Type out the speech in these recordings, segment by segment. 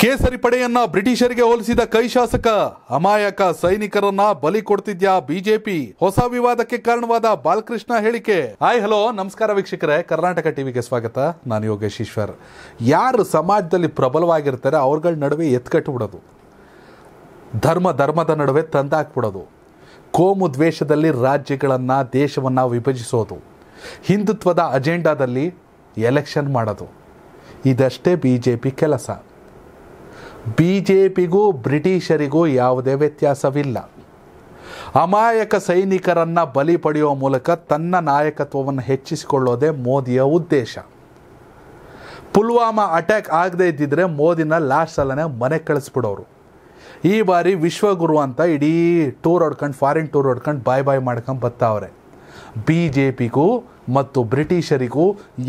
ಕೇಸರಿ ಪಡೆಯನ್ನ ಬ್ರಿಟಿಷರಿಗೆ ಹೋಲಿಸಿದ ಕೈ ಶಾಸಕ ಅಮಾಯಕ ಸೈನಿಕರನ್ನ ಬಲಿ ಕೊಡ್ತಿದ್ಯಾ ಬಿಜೆಪಿ ಹೊಸ ವಿವಾದಕ್ಕೆ ಕಾರಣವಾದ ಬಾಲಕೃಷ್ಣ ಹೇಳಿಕೆ ಹಾಯ್ ಹಲೋ ನಮಸ್ಕಾರ ವೀಕ್ಷಕರೇ ಕರ್ನಾಟಕ ಟಿವಿಗೆ ಸ್ವಾಗತ ನಾನು ಯೋಗೇಶ್ ಈಶ್ವರ್ ಯಾರು ಸಮಾಜದಲ್ಲಿ ಪ್ರಬಲವಾಗಿರ್ತಾರೆ ಅವ್ರಗಳ ನಡುವೆ ಎತ್ಕಟ್ಟು ಬಿಡೋದು ಧರ್ಮ ಧರ್ಮದ ನಡುವೆ ತಂದಾಕ್ಬಿಡೋದು ಕೋಮು ದ್ವೇಷದಲ್ಲಿ ರಾಜ್ಯಗಳನ್ನು ದೇಶವನ್ನು ವಿಭಜಿಸೋದು ಹಿಂದುತ್ವದ ಅಜೆಂಡಾದಲ್ಲಿ ಎಲೆಕ್ಷನ್ ಮಾಡೋದು ಇದಷ್ಟೇ ಬಿಜೆಪಿ ಕೆಲಸ ಬಿ ಜೆ ಪಿಗೂ ಬ್ರಿಟಿಷರಿಗೂ ಯಾವುದೇ ವ್ಯತ್ಯಾಸವಿಲ್ಲ ಅಮಾಯಕ ಸೈನಿಕರನ್ನು ಬಲಿ ಪಡೆಯುವ ಮೂಲಕ ತನ್ನ ನಾಯಕತ್ವವನ್ನು ಹೆಚ್ಚಿಸಿಕೊಳ್ಳೋದೇ ಮೋದಿಯ ಉದ್ದೇಶ ಪುಲ್ವಾಮಾ ಅಟ್ಯಾಕ್ ಆಗದೇ ಇದ್ದಿದ್ರೆ ಮೋದಿನ ಲಾಸ್ಟ್ ಸಲನೆ ಮನೆ ಕಳಿಸ್ಬಿಡೋರು ಈ ಬಾರಿ ವಿಶ್ವಗುರು ಅಂತ ಇಡೀ ಟೂರ್ ಹೊಡ್ಕೊಂಡು ಫಾರಿನ್ ಟೂರ್ ಹೊಡ್ಕೊಂಡು ಬಾಯ್ ಬಾಯ್ ಮಾಡ್ಕೊಂಡು ಬರ್ತಾವ್ರೆ ಬಿ ಜೆ ಪಿಗೂ ಮತ್ತು ಬ್ರಿಟಿಷರಿಗೂ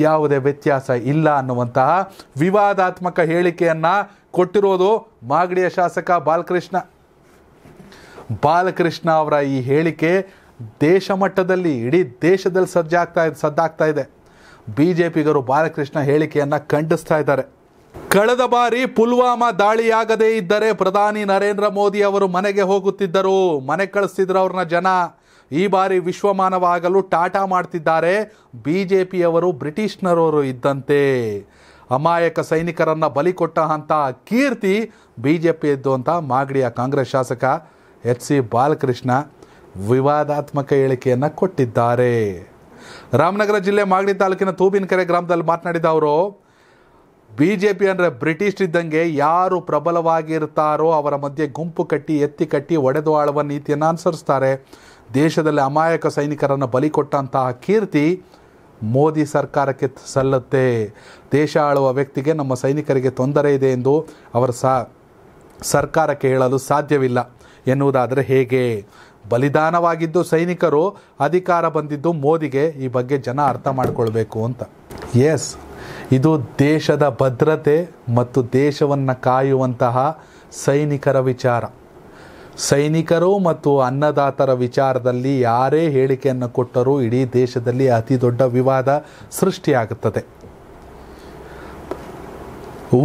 ಯಾವುದೇ ವ್ಯತ್ಯಾಸ ಇಲ್ಲ ಅನ್ನುವಂತಹ ವಿವಾದಾತ್ಮಕ ಹೇಳಿಕೆಯನ್ನು ಕೊಟ್ಟಿರೋದು ಮಾಗಡಿಯ ಶಾಸಕ ಬಾಲಕೃಷ್ಣ ಬಾಲಕೃಷ್ಣ ಅವರ ಈ ಹೇಳಿಕೆ ದೇಶ ಮಟ್ಟದಲ್ಲಿ ಇಡೀ ದೇಶದಲ್ಲಿ ಸಜ್ಜಾಗ್ತಾ ಇದೆ ಸದ್ದಾಗ್ತಾ ಇದೆ ಬಿ ಜೆ ಪಿಗರು ಬಾಲಕೃಷ್ಣ ಹೇಳಿಕೆಯನ್ನು ಖಂಡಿಸ್ತಾ ಇದ್ದಾರೆ ಕಳೆದ ಬಾರಿ ಪುಲ್ವಾಮಾ ದಾಳಿಯಾಗದೇ ಇದ್ದರೆ ಪ್ರಧಾನಿ ನರೇಂದ್ರ ಮೋದಿ ಅವರು ಮನೆಗೆ ಹೋಗುತ್ತಿದ್ದರು ಮನೆ ಕಳಿಸ್ತಿದ್ರು ಅವ್ರನ್ನ ಜನ ಈ ಬಾರಿ ವಿಶ್ವಮಾನವಾಗಲು ಟಾಟಾ ಮಾಡ್ತಿದ್ದಾರೆ ಬಿ ಜೆ ಪಿಯವರು ಬ್ರಿಟಿಷ್ನರವರು ಇದ್ದಂತೆ ಅಮಾಯಕ ಸೈನಿಕರನ್ನು ಬಲಿ ಕೊಟ್ಟ ಅಂತ ಕೀರ್ತಿ ಬಿ ಜೆ ಪಿ ಇದ್ದು ಅಂತ ಮಾಗಡಿಯ ಕಾಂಗ್ರೆಸ್ ಶಾಸಕ ಎಚ್ ಸಿ ಬಾಲಕೃಷ್ಣ ವಿವಾದಾತ್ಮಕ ಹೇಳಿಕೆಯನ್ನು ಕೊಟ್ಟಿದ್ದಾರೆ ರಾಮನಗರ ಜಿಲ್ಲೆ ಮಾಗಡಿ ತಾಲೂಕಿನ ತೂಬಿನಕೆರೆ ಗ್ರಾಮದಲ್ಲಿ ಮಾತನಾಡಿದ ಅವರು ಬಿ ಜೆ ಪಿ ಅಂದರೆ ಬ್ರಿಟಿಷ್ ಇದ್ದಂಗೆ ಯಾರು ಪ್ರಬಲವಾಗಿರ್ತಾರೋ ಅವರ ಮಧ್ಯೆ ಗುಂಪು ಕಟ್ಟಿ ಎತ್ತಿ ಕಟ್ಟಿ ಒಡೆದು ಆಳುವ ನೀತಿಯನ್ನು ಅನುಸರಿಸ್ತಾರೆ ದೇಶದಲ್ಲಿ ಅಮಾಯಕ ಸೈನಿಕರನ್ನು ಬಲಿ ಕೊಟ್ಟಂತಹ ಕೀರ್ತಿ ಮೋದಿ ಸರ್ಕಾರಕ್ಕೆ ಸಲ್ಲುತ್ತೆ ದೇಶ ಆಳುವ ವ್ಯಕ್ತಿಗೆ ನಮ್ಮ ಸೈನಿಕರಿಗೆ ತೊಂದರೆ ಇದೆ ಎಂದು ಅವರು ಸಾ ಸರ್ಕಾರಕ್ಕೆ ಹೇಳಲು ಸಾಧ್ಯವಿಲ್ಲ ಎನ್ನುವುದಾದರೆ ಹೇಗೆ ಬಲಿದಾನವಾಗಿದ್ದು ಸೈನಿಕರು ಅಧಿಕಾರ ಬಂದಿದ್ದು ಮೋದಿಗೆ ಈ ಬಗ್ಗೆ ಜನ ಅರ್ಥ ಮಾಡಿಕೊಳ್ಬೇಕು ಅಂತ ಎಸ್ ಇದು ದೇಶದ ಭದ್ರತೆ ಮತ್ತು ದೇಶವನ್ನು ಕಾಯುವಂತಹ ಸೈನಿಕರ ವಿಚಾರ ಸೈನಿಕರು ಮತ್ತು ಅನ್ನದಾತರ ವಿಚಾರದಲ್ಲಿ ಯಾರೇ ಹೇಳಿಕೆಯನ್ನು ಕೊಟ್ಟರೂ ಇಡೀ ದೇಶದಲ್ಲಿ ಅತಿ ದೊಡ್ಡ ವಿವಾದ ಸೃಷ್ಟಿಯಾಗುತ್ತದೆ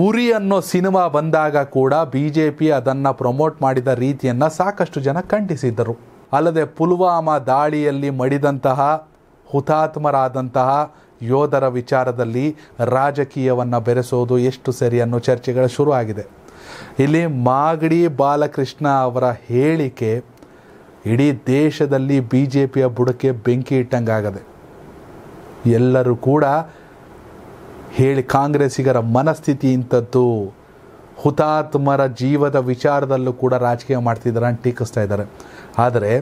ಉರಿ ಅನ್ನೋ ಸಿನಿಮಾ ಬಂದಾಗ ಕೂಡ ಬಿ ಜೆ ಪಿ ಅದನ್ನು ಪ್ರಮೋಟ್ ಮಾಡಿದ ರೀತಿಯನ್ನು ಸಾಕಷ್ಟು ಜನ ಖಂಡಿಸಿದ್ದರು ಅಲ್ಲದೆ ಪುಲ್ವಾಮಾ ದಾಳಿಯಲ್ಲಿ ಮಡಿದಂತಹ ಹುತಾತ್ಮರಾದಂತಹ ಯೋಧರ ವಿಚಾರದಲ್ಲಿ ರಾಜಕೀಯವನ್ನು ಬೆರೆಸೋದು ಎಷ್ಟು ಸರಿ ಅನ್ನೋ ಚರ್ಚೆಗಳು ಶುರುವಾಗಿದೆ ಇಲ್ಲಿ ಮಾಗಡಿ ಬಾಲಕೃಷ್ಣ ಅವರ ಹೇಳಿಕೆ ಇಡೀ ದೇಶದಲ್ಲಿ ಬಿ ಜೆ ಪಿಯ ಬುಡಕ್ಕೆ ಬೆಂಕಿ ಇಟ್ಟಂಗಾಗದೆ ಎಲ್ಲರೂ ಕೂಡ ಹೇಳಿ ಕಾಂಗ್ರೆಸ್ಸಿಗರ ಮನಸ್ಥಿತಿ ಇಂಥದ್ದು ಹುತಾತ್ಮರ ಜೀವದ ವಿಚಾರದಲ್ಲೂ ಕೂಡ ರಾಜಕೀಯ ಮಾಡ್ತಿದ್ದಾರೆ ಅಂತ ಟೀಕಿಸ್ತಾ ಇದ್ದಾರೆ ಆದರೆ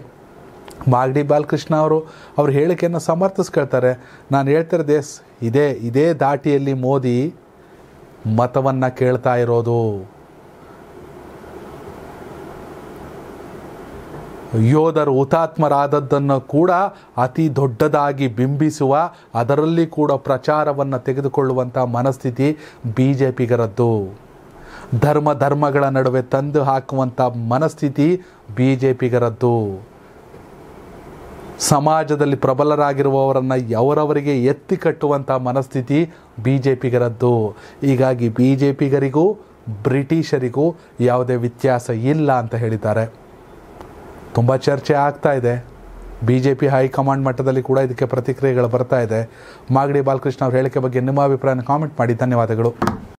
ಮಾಗಡಿ ಬಾಲಕೃಷ್ಣ ಅವರು ಅವ್ರ ಹೇಳಿಕೆಯನ್ನು ಸಮರ್ಥಿಸ್ಕೊಳ್ತಾರೆ ನಾನು ದೇಸ್ ಇದೇ ಇದೇ ದಾಟಿಯಲ್ಲಿ ಮೋದಿ ಮತವನ್ನು ಕೇಳ್ತಾ ಇರೋದು ಯೋಧರು ಹುತಾತ್ಮರಾದದ್ದನ್ನು ಕೂಡ ಅತಿ ದೊಡ್ಡದಾಗಿ ಬಿಂಬಿಸುವ ಅದರಲ್ಲಿ ಕೂಡ ಪ್ರಚಾರವನ್ನು ತೆಗೆದುಕೊಳ್ಳುವಂಥ ಮನಸ್ಥಿತಿ ಬಿ ಜೆ ಪಿಗರದ್ದು ಧರ್ಮ ಧರ್ಮಗಳ ನಡುವೆ ತಂದು ಹಾಕುವಂಥ ಮನಸ್ಥಿತಿ ಬಿ ಜೆ ಪಿಗರದ್ದು ಸಮಾಜದಲ್ಲಿ ಪ್ರಬಲರಾಗಿರುವವರನ್ನು ಯವರವರಿಗೆ ಎತ್ತಿ ಕಟ್ಟುವಂಥ ಮನಸ್ಥಿತಿ ಬಿ ಜೆ ಪಿಗರದ್ದು ಹೀಗಾಗಿ ಬಿ ಜೆ ಪಿಗರಿಗೂ ಬ್ರಿಟಿಷರಿಗೂ ಯಾವುದೇ ವ್ಯತ್ಯಾಸ ಇಲ್ಲ ಅಂತ ಹೇಳಿದ್ದಾರೆ ತುಂಬ ಚರ್ಚೆ ಆಗ್ತಾ ಇದೆ ಬಿ ಜೆ ಪಿ ಹೈಕಮಾಂಡ್ ಮಟ್ಟದಲ್ಲಿ ಕೂಡ ಇದಕ್ಕೆ ಪ್ರತಿಕ್ರಿಯೆಗಳು ಬರ್ತಾ ಇದೆ ಮಾಗಡಿ ಬಾಲಕೃಷ್ಣ ಅವರು ಹೇಳಿಕೆ ಬಗ್ಗೆ ನಿಮ್ಮ ಅಭಿಪ್ರಾಯನ ಕಾಮೆಂಟ್ ಮಾಡಿ ಧನ್ಯವಾದಗಳು